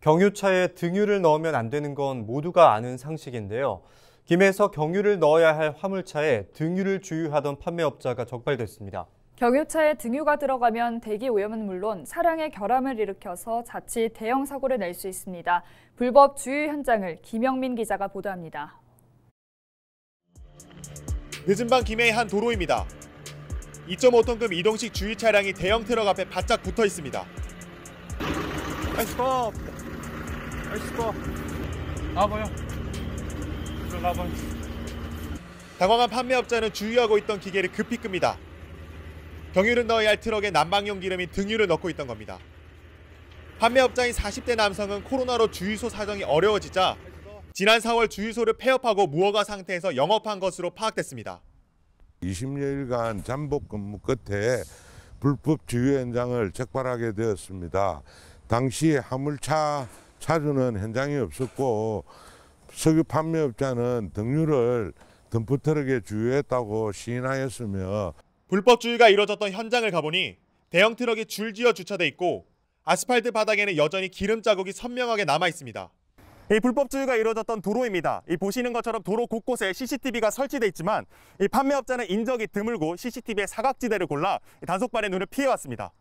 경유차에 등유를 넣으면 안 되는 건 모두가 아는 상식인데요. 김해에서 경유를 넣어야 할 화물차에 등유를 주유하던 판매업자가 적발됐습니다. 경유차에 등유가 들어가면 대기 오염은 물론 차량의 결함을 일으켜서 자칫 대형 사고를 낼 수 있습니다. 불법 주유 현장을 김영민 기자가 보도합니다. 늦은 밤 김해의 한 도로입니다. 2.5톤급 이동식 주유 차량이 대형 트럭 앞에 바짝 붙어 있습니다. 아이, 스톱! 맛있어 나와봐요 이리 나와봐 당황한 판매업자는 주유하고 있던 기계를 급히 끕니다. 경유를 넣어야 할 트럭에 난방용 기름이 등유를 넣고 있던 겁니다. 판매업자인 40대 남성은 코로나로 주유소 사정이 어려워지자 지난 4월 주유소를 폐업하고 무허가 상태에서 영업한 것으로 파악됐습니다. 20여일간 잠복 근무 끝에 불법 주유 현장을 적발하게 되었습니다. 당시 화물차 차주는 현장에 없었고 석유 판매업자는 등유를 덤프트럭에 주유했다고 시인하였으며 불법주유가 이루어졌던 현장을 가보니 대형 트럭이 줄지어 주차돼 있고 아스팔트 바닥에는 여전히 기름 자국이 선명하게 남아 있습니다. 이 불법주유가 이루어졌던 도로입니다. 이 보시는 것처럼 도로 곳곳에 CCTV가 설치돼 있지만 이 판매업자는 인적이 드물고 CCTV의 사각지대를 골라 단속반의 눈을 피해왔습니다.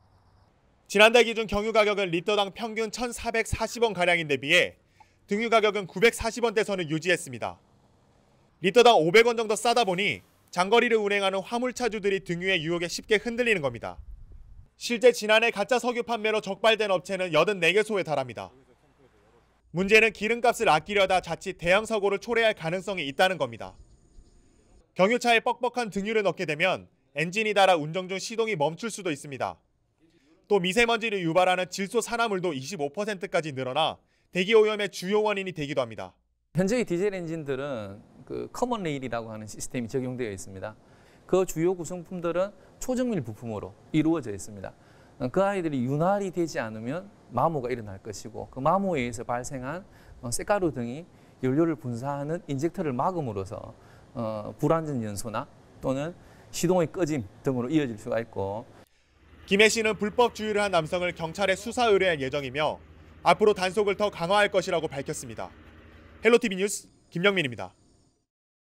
지난달 기준 경유 가격은 리터당 평균 1,440원 가량인데 비해 등유 가격은 940원대 선을 유지했습니다. 리터당 500원 정도 싸다 보니 장거리를 운행하는 화물차주들이 등유의 유혹에 쉽게 흔들리는 겁니다. 실제 지난해 가짜 석유 판매로 적발된 업체는 84개소에 달합니다. 문제는 기름값을 아끼려다 자칫 대형 사고를 초래할 가능성이 있다는 겁니다. 경유차에 뻑뻑한 등유를 넣게 되면 엔진이 달아 운전 중 시동이 멈출 수도 있습니다. 또 미세먼지를 유발하는 질소 산화물도 25%까지 늘어나 대기 오염의 주요 원인이 되기도 합니다. 현재의 디젤 엔진들은 그 커먼 레일이라고 하는 시스템이 적용되어 있습니다. 그 주요 구성품들은 초정밀 부품으로 이루어져 있습니다. 그 아이들이 윤활이 되지 않으면 마모가 일어날 것이고 그 마모에 의해서 발생한 어, 쇳가루 등이 연료를 분사하는 인젝터를 막음으로써 어, 불안전 연소나 또는 시동의 꺼짐 등으로 이어질 수가 있고 김해 씨는 불법 주유를 한 남성을 경찰에 수사 의뢰할 예정이며 앞으로 단속을 더 강화할 것이라고 밝혔습니다. 헬로티비 뉴스 김영민입니다.